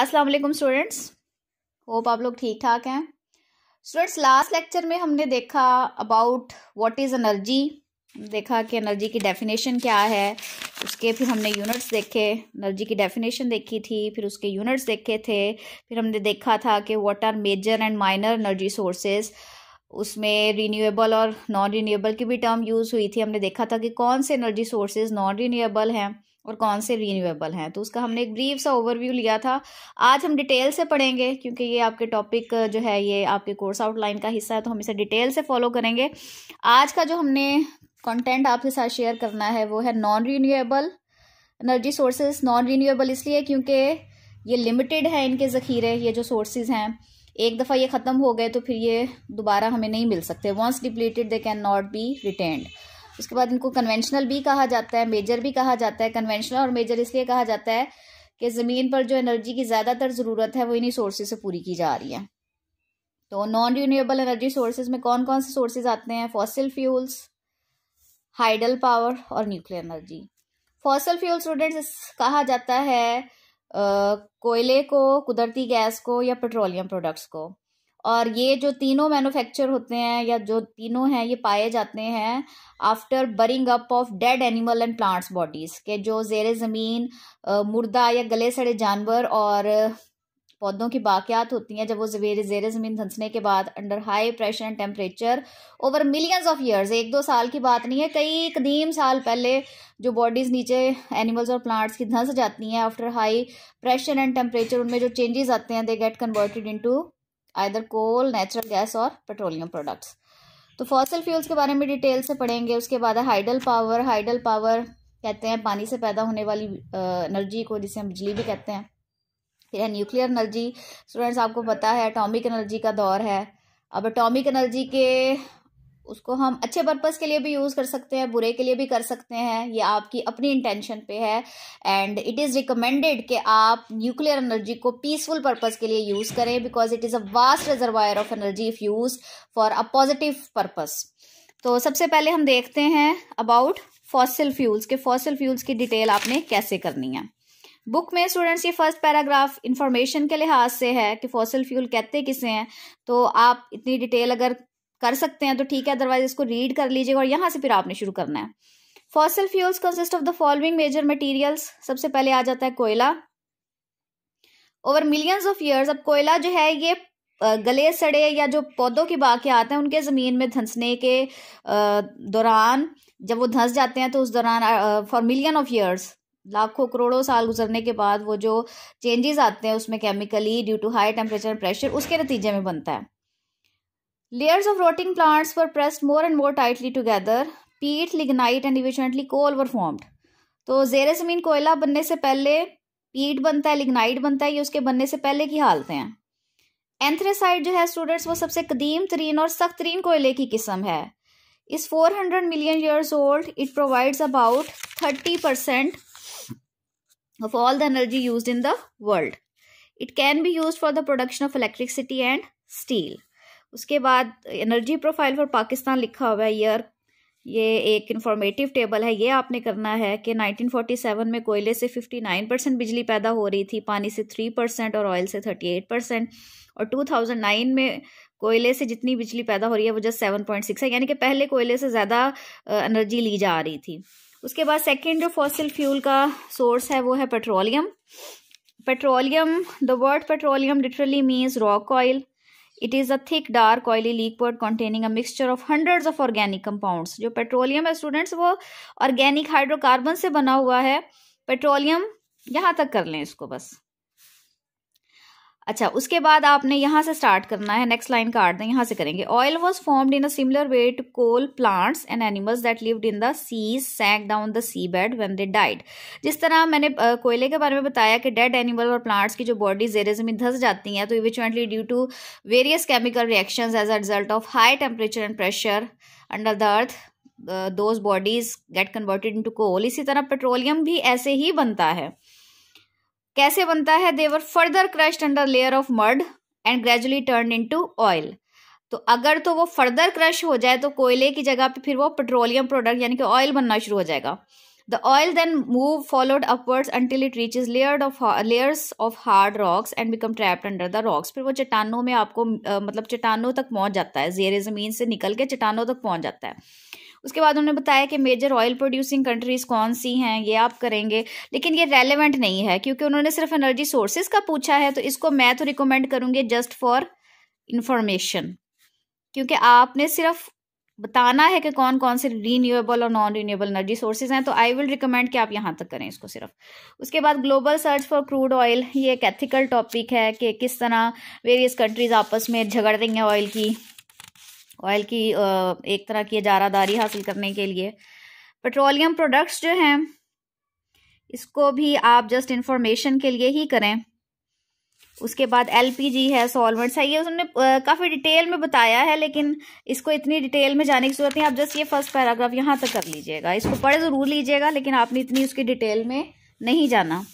अस्सलाम वालेकुम students hope आप लोग ठीक ठाक हैं स्टूडेंट्स लास्ट लेक्चर में हमने देखा अबाउट व्हाट इज़ एनर्जी देखा कि एनर्जी की डेफिनेशन क्या है उसके फिर हमने यूनिट्स देखे एनर्जी की डेफिनेशन देखी थी फिर उसके यूनिट्स देखे थे फिर हमने देखा था कि what are major and minor energy sources उसमें रीन्यूएबल और नॉन रीन्यूएबल की भी टर्म यूज़ हुई थी हमने देखा था कि कौन से एनर्जी सोर्सेज नॉन रीन्यूएबल हैं और कौन से रीन्यूएबल हैं तो उसका हमने एक ब्रीफ सा ओवरव्यू लिया था आज हम डिटेल से पढ़ेंगे क्योंकि ये आपके टॉपिक जो है ये आपके कोर्स आउटलाइन का हिस्सा है तो हम इसे डिटेल से फॉलो करेंगे आज का जो हमने कंटेंट आपके साथ शेयर करना है वो है non renewable energy sources non renewable इसलिए क्योंकि ये लिमिटेड है इनके ज़ख़ीरे ये जो सोर्सेज हैं एक दफ़ा ये ख़त्म हो गए तो फिर ये दोबारा हमें नहीं मिल सकते once depleted they can not be retained उसके बाद इनको कन्वेंशनल भी कहा जाता है मेजर भी कहा जाता है कन्वेंशनल और मेजर इसलिए कहा जाता है कि ज़मीन पर जो एनर्जी की ज़्यादातर ज़रूरत है वो इन्हीं सोर्सेज से पूरी की जा रही है तो नॉन रिन्यूएबल एनर्जी सोर्सेज में कौन कौन से सोर्सेज आते हैं फॉसिल फ्यूल्स हाइडल पावर और nuclear energy fossil fuel students कहा जाता है कोयले को कुदरती गैस को या पेट्रोलियम प्रोडक्ट्स को और ये जो तीनों मैन्युफैक्चर होते हैं या जो तीनों हैं ये पाए जाते हैं after burying up of dead animal and plants bodies के जो जेर ज़मीन मुर्दा या गले सड़े जानवर और पौधों की बाकियात होती हैं जब वो जेर जेर ज़मीन धंसने के बाद under high pressure and temperature over millions of years एक दो साल की बात नहीं है कई कदीम साल पहले जो बॉडीज़ नीचे एनिमल्स और प्लांट्स की धंस जाती हैं after high pressure and temperature उनमें जो चेंजेस आते हैं they get converted into either coal natural gas और पेट्रोलियम प्रोडक्ट्स तो फॉसल फ्यूल्स के बारे में डिटेल से पढ़ेंगे उसके बाद है हाइडल पावर हाइडल पावर कहते हैं पानी से पैदा होने वाली एनर्जी को जिसे हम बिजली भी कहते हैं फिर है न्यूक्लियर एनर्जी स्टूडेंट्स आपको पता है अटोमिक एनर्जी का दौर है अब अटोमिक एनर्जी के उसको हम अच्छे पर्पज़ के लिए भी यूज़ कर सकते हैं बुरे के लिए भी कर सकते हैं ये आपकी अपनी इंटेंशन पे है एंड इट इज़ रिकमेंडेड कि आप न्यूक्लियर एनर्जी को पीसफुल पर्पज़ के लिए यूज़ करें because it is a vast reservoir of energy if use for a positive purpose तो सबसे पहले हम देखते हैं अबाउट फॉसिल फ्यूल्स के फॉसिल फ्यूल्स की डिटेल आपने कैसे करनी है बुक में स्टूडेंट्स ये फर्स्ट पैराग्राफ इन्फॉर्मेशन के लिहाज से है कि फॉसिल फ्यूल कहते किसे हैं तो आप इतनी डिटेल अगर कर सकते हैं तो ठीक है अदरवाइज इसको रीड कर लीजिएगा और यहाँ से फिर आपने शुरू करना है fossil fuels consist of the following major materials सबसे पहले आ जाता है कोयला ओवर मिलियंस ऑफ ईयर्स अब कोयला जो है ये गले सड़े या जो पौधों के आते हैं उनके ज़मीन में धंसने के दौरान जब वो धंस जाते हैं तो उस दौरान फॉर मिलियन ऑफ ईयर्स लाखों करोड़ों साल गुजरने के बाद वो जो चेंजेस आते हैं उसमें chemically due to high temperature pressure उसके नतीजे में बनता है Layers of rotting plants were pressed more and more tightly together. Peat, lignite and eventually coal were formed. तो जेर ज़मीन कोयला बनने से पहले पीट बनता है लिग्नाइट बनता है ये उसके बनने से पहले की हालतें हैं एंथ्रेसाइड जो है स्टूडेंट्स वो सबसे कदीम तरीन और सख्त तरीन कोयले की किस्म है इस 400 million years old it provides about 30 percent of all the energy used in the world it can be used for the production of electricity and steel उसके बाद एनर्जी प्रोफाइल फॉर पाकिस्तान लिखा हुआ है ईयर ये एक इन्फॉर्मेटिव टेबल है ये आपने करना है कि 1947 में कोयले से 59 परसेंट बिजली पैदा हो रही थी पानी से 3 परसेंट और ऑयल से 38 परसेंट और 2009 में कोयले से जितनी बिजली पैदा हो रही है वो जस्ट 7.6 है यानी कि पहले कोयले से ज़्यादा एनर्जी ली जा रही थी उसके बाद सेकेंड जो फॉसिल फ्यूल का सोर्स है वो है petroleum petroleum the word petroleum literally means rock oil it is a thick dark oily liquid containing a mixture of hundreds of organic compounds जो पेट्रोलियम है स्टूडेंट्स वो ऑर्गेनिक हाइड्रोकार्बन से बना हुआ है पेट्रोलियम यहाँ तक कर लें इसको बस अच्छा उसके बाद आपने यहाँ से स्टार्ट करना है नेक्स्ट लाइन का दें यहाँ से करेंगे oil was formed in a similar way to coal plants and animals that lived in the sea sank down the sea bed when they died जिस तरह मैंने कोयले के बारे में बताया कि डेड एनिमल और प्लांट्स की जो बॉडी जेर जमीन धस जाती हैं तो इविचुअली due to various chemical reaction as a result of high temperature and pressure under the earth those bodies get converted into coal इसी तरह पेट्रोलियम भी ऐसे ही बनता है कैसे बनता है they were further crush under layer of mud and gradually turn into oil तो अगर तो वो फर्दर क्रश हो जाए तो कोयले की जगह पे फिर वो पेट्रोलियम प्रोडक्ट यानी कि ऑयल बनना शुरू हो जाएगा oil then move followed upwards until it reaches layer of layers of hard rocks and become trapped under the rocks फिर वो चट्टानों में आपको uh, मतलब चट्टानों तक पहुंच जाता है जेर ज़मीन से निकल के चट्टानों तक पहुंच जाता है उसके बाद उन्होंने बताया कि मेजर ऑयल प्रोड्यूसिंग कंट्रीज़ कौन सी हैं ये आप करेंगे लेकिन ये रेलिवेंट नहीं है क्योंकि उन्होंने सिर्फ एनर्जी सोर्सेज का पूछा है तो इसको मैं तो रिकमेंड करूँगी जस्ट फॉर इंफॉर्मेशन क्योंकि आपने सिर्फ बताना है कि कौन कौन से रीन्यूएबल और नॉन रीन्यूएबल एनर्जी सोर्सेज हैं तो आई विल रिकमेंड कि आप यहाँ तक करें इसको सिर्फ उसके बाद global search for crude oil ये एक एथिकल टॉपिक है कि किस तरह वेरियस कंट्रीज़ आपस में झगड़ रही हैं ऑयल की ऑयल की एक तरह की इजारादारी हासिल करने के लिए पेट्रोलियम प्रोडक्ट्स जो हैं इसको भी आप जस्ट इंफॉर्मेशन के लिए ही करें उसके बाद एलपीजी है सॉल्वेंट्स है ये उसने काफ़ी डिटेल में बताया है लेकिन इसको इतनी डिटेल में जाने की जरूरत नहीं आप जस्ट ये फर्स्ट पैराग्राफ यहाँ तक कर लीजिएगा इसको पढ़े ज़रूर लीजिएगा लेकिन आपने इतनी उसकी डिटेल में नहीं जाना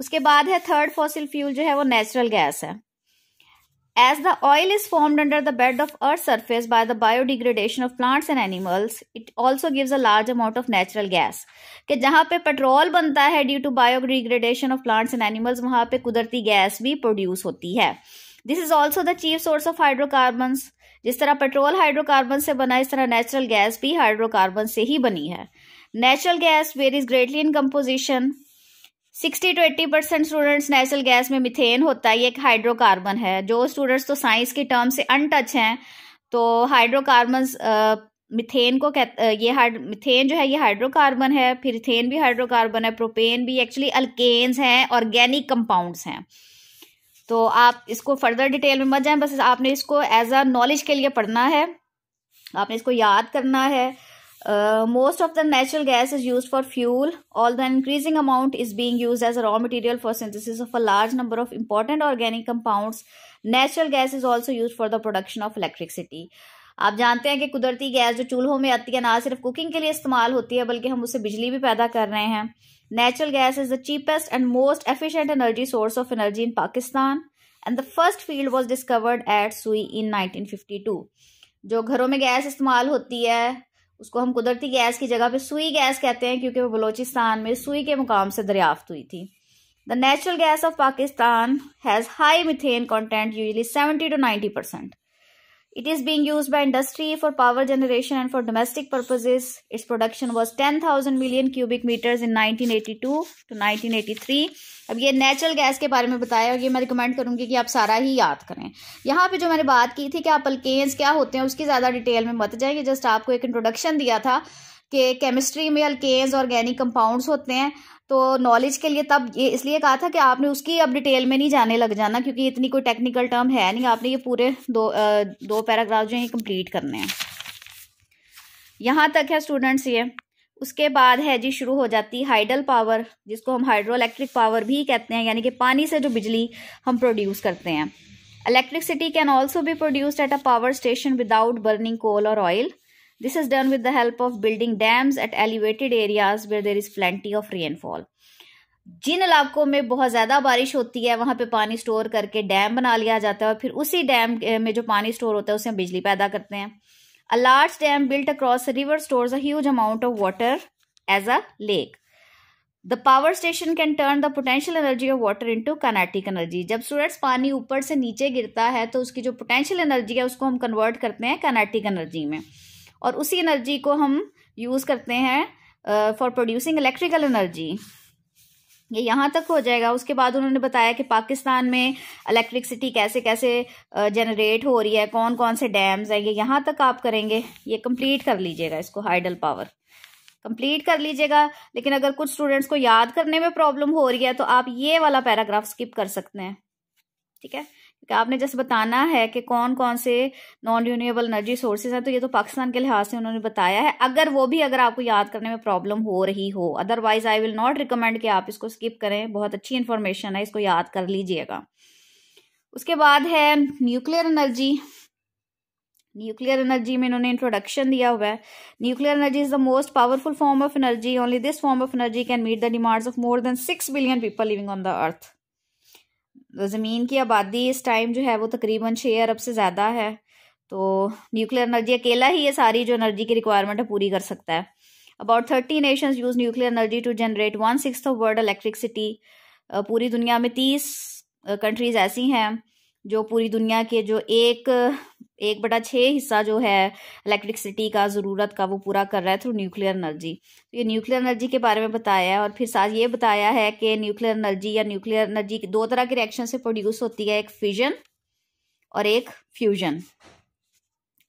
उसके बाद है थर्ड फॉसिल फ्यूल जो है वो नेचुरल गैस है As the oil is formed under the bed of earth's surface by the biodegradation of plants and animals, it also gives a large amount of natural gas. कि जहाँ पे petrol बनता है due to biodegradation of plants and animals वहाँ पे कुदरती gas भी produce होती है this is also the chief source of hydrocarbons जिस तरह पेट्रोल हाइड्रोकार्बन से बना इस तरह नेचुरल गैस भी हाइड्रोकार्बन से ही बनी है natural gas varies greatly in composition sixty two eighty percent students natural gas में मिथेन होता है ये एक हाइड्रोकार्बन है जो स्टूडेंट्स तो साइंस के टर्म से अनटच हैं तो हाइड्रोकार्बन मिथेन को कह ये हाइड मिथेन जो है ये हाइड्रोकार्बन है फिर इथेन भी हाइड्रोकार्बन है प्रोपेन भी एक्चुअली अल्केन्स हैं ऑर्गेनिक कंपाउंड्स हैं तो आप इसको फर्दर डिटेल में मत जाएं बस आपने इसको एज अ नॉलेज के लिए पढ़ना है आपने इसको याद करना है Uh, most of the natural gas is used for fuel, although an increasing amount is being used as a raw material for synthesis of a large number of important organic compounds. Natural gas is also used for the production of electricity. आप जानते हैं कि कुदरती gas जो चूल्हों में आती है ना सिर्फ कुकिंग के लिए इस्तेमाल होती है बल्कि हम उससे बिजली भी पैदा कर रहे हैं natural gas is the cheapest and most efficient energy source of energy in Pakistan and the first field was discovered at Sui in 1952 जो घरों में गैस इस्तेमाल होती है उसको हम कुदरती गैस की जगह पे सुई गैस कहते हैं क्योंकि वो बलोचिस्तान में सुई के मुकाम से दरियाफ्त हुई थी the natural gas of Pakistan has high methane content usually seventy two ninety percent It is being used by industry for power generation and for domestic purposes. Its production was 10,000 million cubic meters in 1982 to 1983. अब ये natural gas के बारे में बताया और ये मैं recommend करूंगी कि आप सारा ही याद करें यहाँ पे जो मैंने बात की थी कि आप अल्केन्स क्या होते हैं उसकी ज़्यादा डिटेल में मत जाएंगे जस्ट आपको एक इंट्रोडक्शन दिया था कि केमिस्ट्री में अल्केन्स ऑर्गेनिक कंपाउंड्स होते हैं तो नॉलेज के लिए तब ये इसलिए कहा था कि आपने उसकी अब डिटेल में नहीं जाने लग जाना क्योंकि इतनी कोई टेक्निकल टर्म है नहीं आपने ये पूरे दो दो पैराग्राफ जो हैं कंप्लीट करने हैं यहाँ तक है स्टूडेंट्स ये उसके बाद है जी शुरू हो जाती हाइडल पावर जिसको हम हाइड्रो इलेक्ट्रिक पावर भी कहते हैं यानी कि पानी से जो बिजली हम प्रोड्यूस करते हैं इलेक्ट्रिसिटी कैन ऑल्सो भी produced at a power station without burning coal और oil This is done with the help of building dams at elevated areas where there is plenty of rainfall. जिन इलाकों में बहुत ज़्यादा बारिश होती है वहां पे पानी स्टोर करके डैम बना लिया जाता है और फिर उसी डैम में जो पानी स्टोर होता है उसे हम बिजली पैदा करते हैं a large dam built across river store huge amount of water as a lake the power station can turn the potential energy of water into kinetic energy जब स्टूडेंट्स पानी ऊपर से नीचे गिरता है तो उसकी जो पोटेंशियल एनर्जी है उसको हम कन्वर्ट करते हैं कनेटिक एनर्जी में और उसी एनर्जी को हम यूज़ करते हैं फॉर प्रोड्यूसिंग इलेक्ट्रिकल एनर्जी ये यहाँ तक हो जाएगा उसके बाद उन्होंने बताया कि पाकिस्तान में इलेक्ट्रिसिटी कैसे कैसे जनरेट हो रही है कौन कौन से डैम्स हैं ये यहाँ तक आप करेंगे ये कंप्लीट कर लीजिएगा इसको हाइडल पावर कंप्लीट कर लीजिएगा लेकिन अगर कुछ स्टूडेंट्स को याद करने में प्रॉब्लम हो रही है तो आप ये वाला पैराग्राफ स्किप कर सकते हैं ठीक है क्योंकि आपने जस्ट बताना है कि कौन कौन से नॉन रिन्यूएबल एनर्जी सोर्सेज हैं तो ये तो पाकिस्तान के लिहाज से उन्होंने बताया है अगर वो भी अगर आपको याद करने में प्रॉब्लम हो रही हो otherwise I will not recommend कि आप इसको स्किप करें बहुत अच्छी इन्फॉर्मेशन है इसको याद कर लीजिएगा उसके बाद है न्यूक्लियर एनर्जी न्यूक्लियर एनर्जी में इन्होंने इंट्रोडक्शन दिया हुआ है nuclear energy is the most powerful form of energy only this form of energy can meet the demands of more than six billion people living on the earth ज़मीन की आबादी इस time जो है वो तकरीबन छः अरब से ज़्यादा है तो न्यूक्लियर एनर्जी अकेला ही ये सारी जो एनर्जी की रिक्वायरमेंट है पूरी कर सकता है about thirty nations use nuclear energy to generate one six of world electricity पूरी दुनिया में तीस कंट्रीज़ ऐसी हैं जो पूरी दुनिया के जो एक एक बटा छः हिस्सा जो है इलेक्ट्रिकसिटी का ज़रूरत का वो पूरा कर रहा है थ्रू न्यूक्लियर एनर्जी तो ये न्यूक्लियर एनर्जी के बारे में बताया है और फिर साथ ये बताया है कि न्यूक्लियर एनर्जी या न्यूक्लियर एनर्जी दो तरह के रिएक्शन से प्रोड्यूस होती है एक फिजन और एक फ्यूजन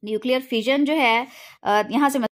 न्यूक्लियर फिजन जो है यहाँ से